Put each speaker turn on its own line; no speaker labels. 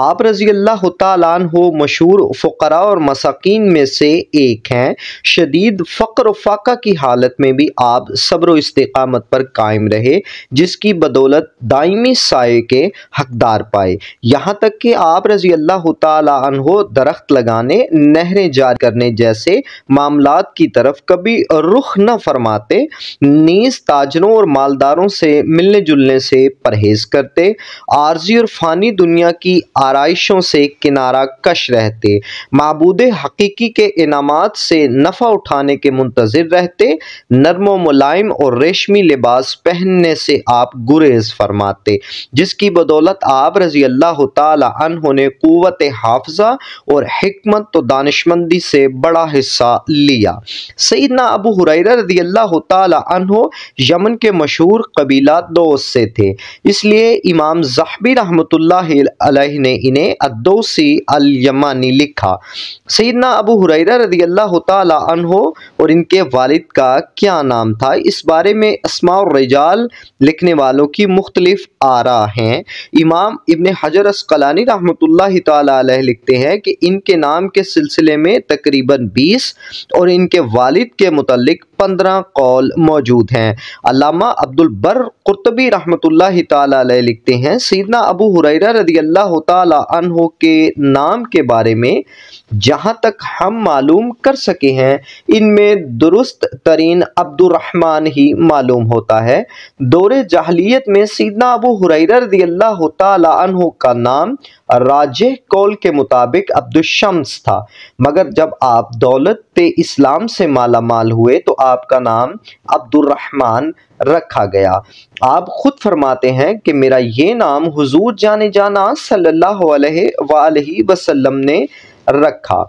आप रजी अल्लाह हो मशहूर फ़करा और मसाकिन में से एक हैं शदीद फ़क्र फाका की हालत में भी आप सब्र इसकामत पर कायम रहे जिसकी बदौलत दायमी साय के हकदार पाए यहाँ तक कि आप रजी अल्लाह तन हो दरख्त लगाने नहरें जारी करने जैसे मामला की तरफ कभी रुख न फरमाते नीज ताजरों और मालदारों से मिलने जुलने से परहेज़ करते आर्जी और फ़ानी दुनिया की आरइशों से किनारा कश रहते मबूद हकीकी के इनाम से नफ़ा उठाने के मुंतज़र रहते नरम मुलायम और रेशमी लिबास पहनने से आप गुरेज फरमाते जिसकी बदौलत आप रजी अल्लाह तहों ने क़वत हाफजा और हमत तो दानशमंदी से बड़ा हिस्सा लिया सईदना अबू हुरैरा रजी अल्लाह तहो यमन के मशहूर कबीला दोस्त से थे इसलिए इमाम जहबी रहमत ने ने इन्हें अदोसी अल यमानी लिखा सईदना अबू हुरैरा रदी अल्लाह तहो और इनके वालिद का क्या नाम था इस बारे में और रिजाल लिखने वालों की मुख्तलिफ आरा हैं इमाम इबन हजर असकलानी रहमत ला लिखते हैं कि इनके नाम के सिलसिले में तकरीबन बीस और इनके वालिद के मुतलक पंद्रह कौल मौजूद हैं अलामा अब्दुल बर कुरतबी रहमत ला लिखते हैं सीदना अबू हुरैरा रदी अल्लाह ताला के नाम के बारे में जहाँ तक हम मालूम कर सके हैं इनमें दुरुस्त तरीन अब्दुलरहमान ही मालूम होता है दौरे जहलीत में सीदना अबू हुरैरा अल्लाह तहो का नाम राज कौल के मुताबिक अब्दुलशम्स था मगर जब आप दौलत पे इस्लाम से मालामाल हुए तो आपका नाम अब्दुलरहमान रखा गया आप ख़ुद फरमाते हैं कि मेरा ये नाम हुजूर जाने जाना सल्लल्लाहु अलैहि वसल्लम ने रखा